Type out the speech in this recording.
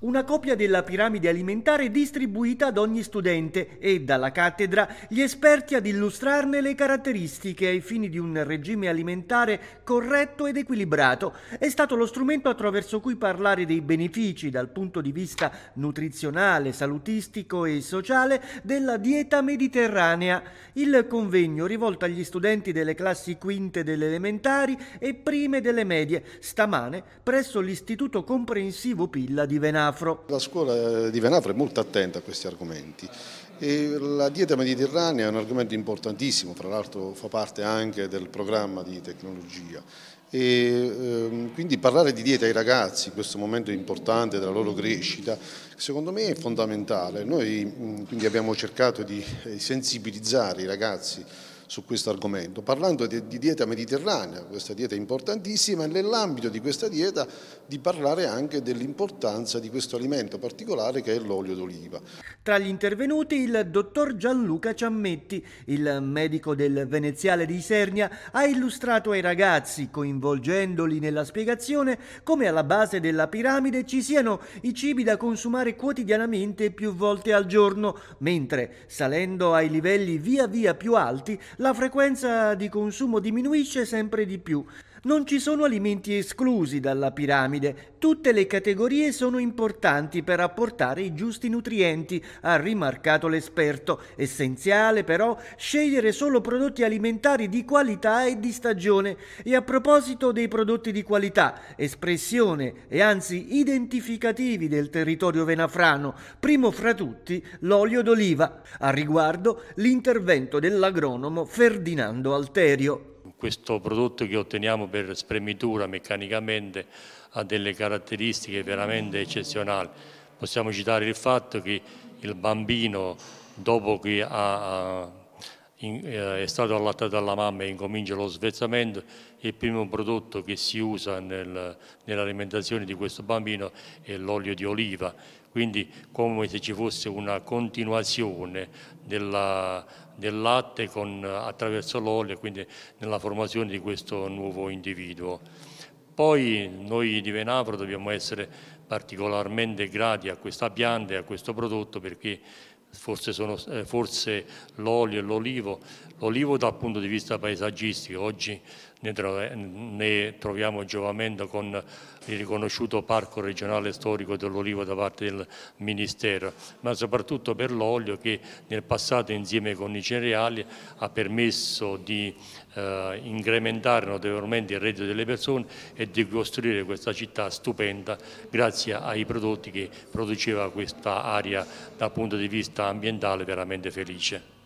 Una copia della piramide alimentare distribuita ad ogni studente e dalla cattedra gli esperti ad illustrarne le caratteristiche ai fini di un regime alimentare corretto ed equilibrato è stato lo strumento attraverso cui parlare dei benefici dal punto di vista nutrizionale, salutistico e sociale della dieta mediterranea. Il convegno rivolto agli studenti delle classi quinte delle elementari e prime delle medie stamane presso l'Istituto Comprensivo Pilla di Venavo. Venafro. La scuola eh, di Venafro è molto attenta a questi argomenti. E la dieta mediterranea è un argomento importantissimo, tra l'altro fa parte anche del programma di tecnologia. E, ehm, quindi parlare di dieta ai ragazzi in questo momento importante della loro crescita secondo me è fondamentale. Noi mh, abbiamo cercato di eh, sensibilizzare i ragazzi su questo argomento, parlando di, di dieta mediterranea, questa dieta importantissima, e nell'ambito di questa dieta di parlare anche dell'importanza di questo alimento particolare che è l'olio d'oliva. Tra gli intervenuti il dottor Gianluca Ciammetti, il medico del Veneziale di Isernia, ha illustrato ai ragazzi, coinvolgendoli nella spiegazione, come alla base della piramide ci siano i cibi da consumare quotidianamente più volte al giorno, mentre salendo ai livelli via via più alti la frequenza di consumo diminuisce sempre di più. Non ci sono alimenti esclusi dalla piramide, tutte le categorie sono importanti per apportare i giusti nutrienti, ha rimarcato l'esperto. Essenziale però scegliere solo prodotti alimentari di qualità e di stagione. E a proposito dei prodotti di qualità, espressione e anzi identificativi del territorio venafrano, primo fra tutti l'olio d'oliva. A riguardo l'intervento dell'agronomo Ferdinando Alterio questo prodotto che otteniamo per spremitura meccanicamente ha delle caratteristiche veramente eccezionali. Possiamo citare il fatto che il bambino dopo che ha in, eh, è stato allattato dalla mamma e incomincia lo svezzamento, il primo prodotto che si usa nel, nell'alimentazione di questo bambino è l'olio di oliva, quindi come se ci fosse una continuazione della, del latte con, attraverso l'olio, quindi nella formazione di questo nuovo individuo. Poi noi di Venafro dobbiamo essere particolarmente grati a questa pianta e a questo prodotto perché forse, sono, eh, forse l'olio e l'olivo, l'olivo dal punto di vista paesaggistico, oggi ne, trov- ne troviamo giovamento con il riconosciuto parco regionale storico dell'olivo da parte del Ministero, ma soprattutto per l'olio che nel passato insieme con i cereali ha permesso di eh, incrementare notevolmente il reddito delle persone e di costruire questa città stupenda grazie ai prodotti che produceva questa area dal punto di vista società ambientale veramente felice.